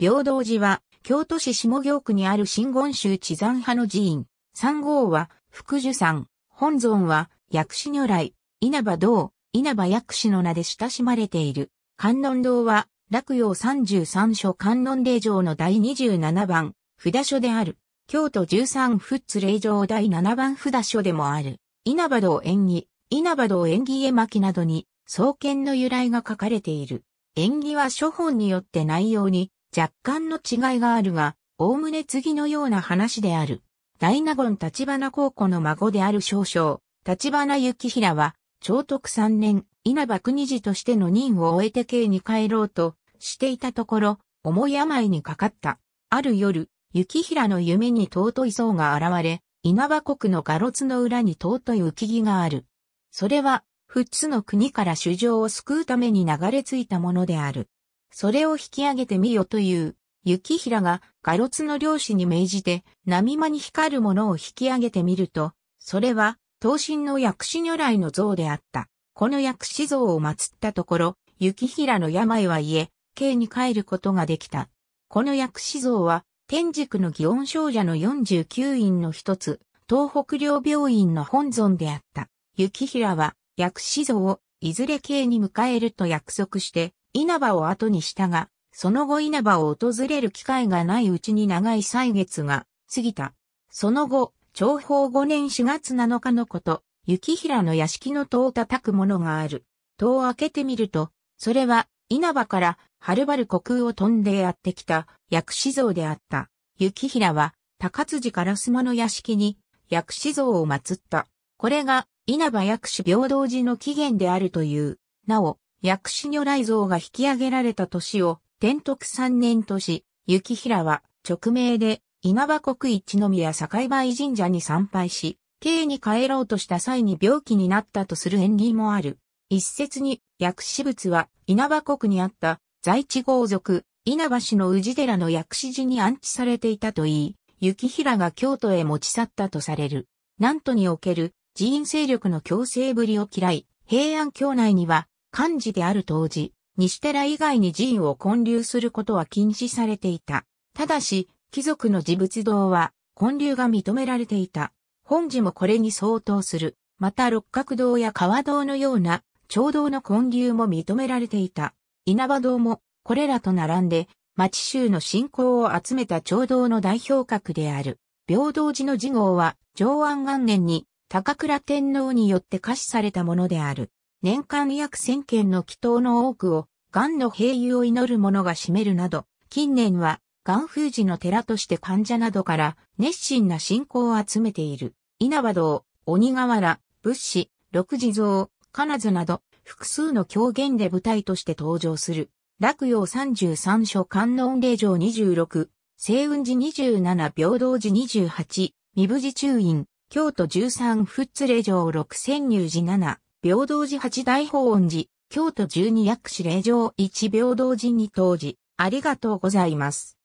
平等寺は、京都市下京区にある真言宗地山派の寺院。三号は、福寿山。本尊は、薬師如来、稲葉道、稲葉薬師の名で親しまれている。観音堂は、落葉三十三所観音霊場の第二十七番、札所である。京都十三仏霊場第七番札所でもある。稲葉道縁起、稲葉道縁起絵巻などに、創建の由来が書かれている。縁起は書本によって内容に若干の違いがあるが、おおむね次のような話である。大納言立花孝子の孫である少将、立花幸平は、長徳三年、稲葉国次としての任を終えて刑に帰ろうとしていたところ、重い病にかかった。ある夜、幸平の夢に尊い僧が現れ、稲葉国の画ツの裏に尊い浮木がある。それは、富津の国から主上を救うために流れ着いたものである。それを引き上げてみよという、雪平がガロツの漁師に命じて、波間に光るものを引き上げてみると、それは、東神の薬師如来の像であった。この薬師像を祀ったところ、雪平の病は癒え、刑に帰ることができた。この薬師像は、天竺の祇園少女の49院の一つ、東北両病院の本尊であった。雪平は、薬師像をいずれ刑に迎えると約束して、稲葉を後にしたが、その後稲葉を訪れる機会がないうちに長い歳月が過ぎた。その後、長宝5年4月7日のこと、雪平の屋敷の戸を叩くものがある。戸を開けてみると、それは稲葉からはるばる虚空を飛んでやってきた薬師像であった。雪平は高辻から妻の屋敷に薬師像を祀った。これが稲葉薬師平等寺の起源であるという。なお、薬師如来像が引き上げられた年を、天徳三年とし、雪平は直命で稲葉国一宮境梅神社に参拝し、京に帰ろうとした際に病気になったとする縁起もある。一説に、薬師仏は稲葉国にあった在地豪族、稲葉氏の氏寺の薬師寺に安置されていたといい、雪平が京都へ持ち去ったとされる。南都における寺院勢力の強制ぶりを嫌い、平安京内には漢字である当時、西寺以外に寺院を建立することは禁止されていた。ただし、貴族の自仏堂は、建立が認められていた。本寺もこれに相当する。また六角堂や川堂のような、町堂の建立も認められていた。稲葉堂も、これらと並んで、町州の信仰を集めた町堂の代表格である。平等寺の寺号は、上安元年に、高倉天皇によって可視されたものである。年間約1000件の祈祷の多くを、癌の併誘を祈る者が占めるなど、近年は、癌封じの寺として患者などから熱心な信仰を集めている。稲葉堂、鬼瓦、仏師、六地蔵、金津など、複数の狂言で舞台として登場する。落陽33所観音霊場26、星雲寺27平等寺28、三部寺中院、京都13仏霊場六千入寺7、平等寺八大法恩寺、京都十二薬師霊場一平等寺に当時、ありがとうございます。